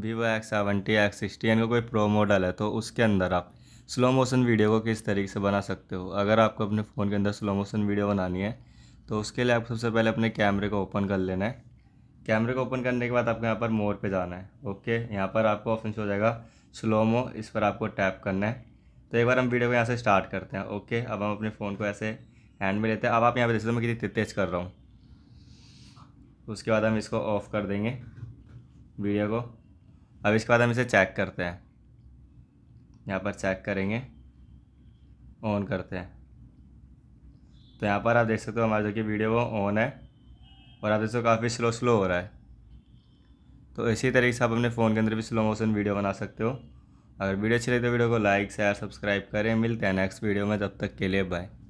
Vivo X seventy X sixty यानी कोई pro model है तो उसके अंदर आप स्लो मोशन वीडियो को किस तरीके से बना सकते हो अगर आपको अपने फ़ोन के अंदर स्लो मोशन वीडियो बनानी है तो उसके लिए आपको सबसे पहले अपने कैमरे को ओपन कर लेना है कैमरे को ओपन करने के बाद आपको यहाँ पर मोर पे जाना है ओके यहाँ पर आपको ऑप्शन हो जाएगा स्लोमो इस पर आपको टैप करना है तो एक बार हम वीडियो को यहाँ से स्टार्ट करते हैं ओके अब हम अपने फ़ोन को ऐसे हैंड में लेते हैं अब आप यहाँ पर देख सकते हो मैं कितनी तेज कर रहा हूँ उसके बाद हम इसको ऑफ़ कर देंगे वीडियो को अब इसके बाद हम इसे चेक करते हैं यहाँ पर चेक करेंगे ऑन करते हैं तो यहाँ पर आप देख सकते हो हमारा जो कि वीडियो वो ऑन है और आप देख हो काफ़ी स्लो स्लो हो रहा है तो इसी तरीके से आप अपने फ़ोन के अंदर भी स्लो मोशन वीडियो बना सकते हो अगर वीडियो अच्छी लगे तो वीडियो को लाइक शेयर सब्सक्राइब करें मिलते हैं नेक्स्ट वीडियो में तब तक के लिए बाय